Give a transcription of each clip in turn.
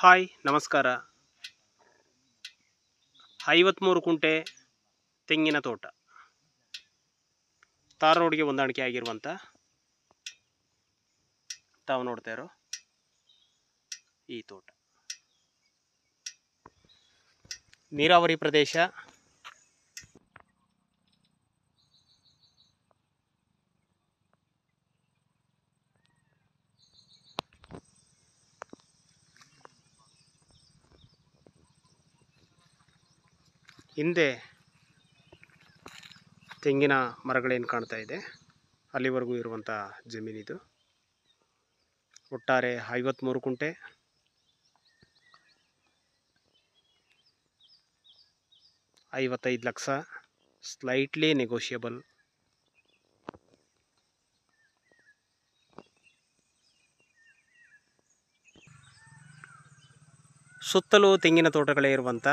hi ನಮಸ್ಕಾರ ಐವತ್ಮೂರು ಕುಂಟೆ ತೆಂಗಿನ ತೋಟ ತಾರ್ ರೋಡ್ಗೆ ಹೊಂದಾಣಿಕೆ ಆಗಿರುವಂಥ ತಾವು ನೋಡ್ತಾ ಇರೋ ಈ ತೋಟ ನೀರಾವರಿ ಪ್ರದೇಶ ಹಿಂದೆ ತೆಂಗಿನ ಮರಗಳೇನು ಕಾಣ್ತಾ ಇದೆ ಅಲ್ಲಿವರೆಗೂ ಇರುವಂಥ ಜಮೀನಿದು ಒಟ್ಟಾರೆ ಐವತ್ತ್ಮೂರು ಕುಂಟೆ ಐವತ್ತೈದು ಲಕ್ಷ ಸ್ಲೈಟ್ಲಿ ನೆಗೋಷಿಯಬಲ್ ಸುತ್ತಲೂ ತೆಂಗಿನ ತೋಟಗಳೇ ಇರುವಂಥ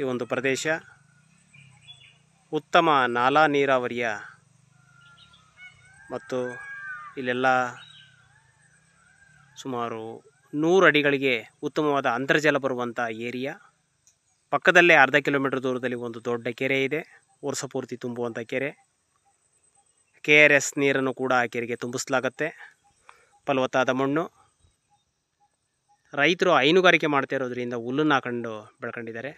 ಈ ಒಂದು ಪ್ರದೇಶ ಉತ್ತಮ ನಾಲಾ ನೀರಾವರಿಯ ಮತ್ತು ಇಲ್ಲೆಲ್ಲ ಸುಮಾರು ನೂರು ಅಡಿಗಳಿಗೆ ಉತ್ತಮವಾದ ಅಂತರ್ಜಲ ಬರುವಂಥ ಏರಿಯಾ ಪಕ್ಕದಲ್ಲೇ ಅರ್ಧ ಕಿಲೋಮೀಟರ್ ದೂರದಲ್ಲಿ ಒಂದು ದೊಡ್ಡ ಕೆರೆ ಇದೆ ವರ್ಷ ಪೂರ್ತಿ ತುಂಬುವಂಥ ಕೆರೆ ಕೆ ಆರ್ ಎಸ್ ನೀರನ್ನು ಕೂಡ ಆ ಕೆರೆಗೆ ತುಂಬಿಸಲಾಗತ್ತೆ ಫಲವತ್ತಾದ ಮಣ್ಣು ರೈತರು ಹೈನುಗಾರಿಕೆ ಮಾಡ್ತಾ ಇರೋದ್ರಿಂದ ಹುಲ್ಲನ್ನು ಹಾಕೊಂಡು ಬೆಳ್ಕೊಂಡಿದ್ದಾರೆ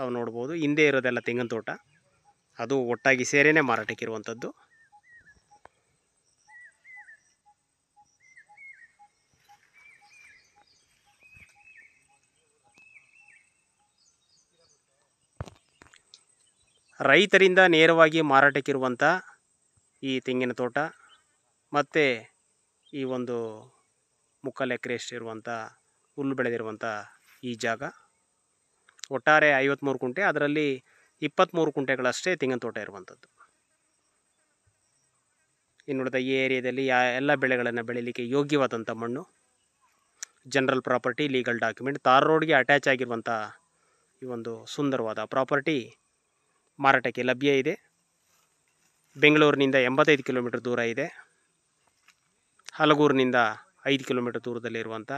ತಾವು ನೋಡ್ಬೋದು ಹಿಂದೆ ಇರೋದೆಲ್ಲ ತೆಂಗಿನ ತೋಟ ಅದು ಒಟ್ಟಾಗಿ ಸೇರೇನೆ ಮಾರಾಟಕ್ಕೆ ರೈತರಿಂದ ನೇರವಾಗಿ ಮಾರಾಟಕ್ಕಿರುವಂಥ ಈ ತೆಂಗಿನ ತೋಟ ಮತ್ತು ಈ ಒಂದು ಮುಕ್ಕಾಲು ಎಕರೆ ಇರುವಂಥ ಹುಲ್ಲು ಬೆಳೆದಿರುವಂಥ ಈ ಜಾಗ ಒಟ್ಟಾರೆ ಐವತ್ತ್ಮೂರು ಕುಂಟೆ ಅದರಲ್ಲಿ ಇಪ್ಪತ್ತ್ಮೂರು ಕುಂಟೆಗಳಷ್ಟೇ ತೆಂಗಿನ ತೋಟ ಇರುವಂಥದ್ದು ಇನ್ನುಳಿದ ಈ ಏರಿಯಾದಲ್ಲಿ ಯಾ ಎಲ್ಲ ಬೆಳೆಗಳನ್ನು ಬೆಳೀಲಿಕ್ಕೆ ಯೋಗ್ಯವಾದಂಥ ಮಣ್ಣು general property legal document tar ರೋಡ್ಗೆ ಅಟ್ಯಾಚ್ ಆಗಿರುವಂಥ ಈ ಒಂದು ಸುಂದರವಾದ ಪ್ರಾಪರ್ಟಿ ಮಾರಾಟಕ್ಕೆ ಲಭ್ಯ ಇದೆ ಬೆಂಗಳೂರಿನಿಂದ ಎಂಬತ್ತೈದು ಕಿಲೋಮೀಟರ್ ದೂರ ಇದೆ ಹಲಗೂರಿನಿಂದ ಐದು ಕಿಲೋಮೀಟರ್ ದೂರದಲ್ಲಿರುವಂಥ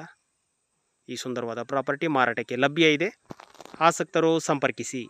ಈ ಸುಂದರವಾದ ಪ್ರಾಪರ್ಟಿ ಮಾರಾಟಕ್ಕೆ ಲಭ್ಯ ಇದೆ ಆಸಕ್ತರು ಸಂಪರ್ಕಿಸಿ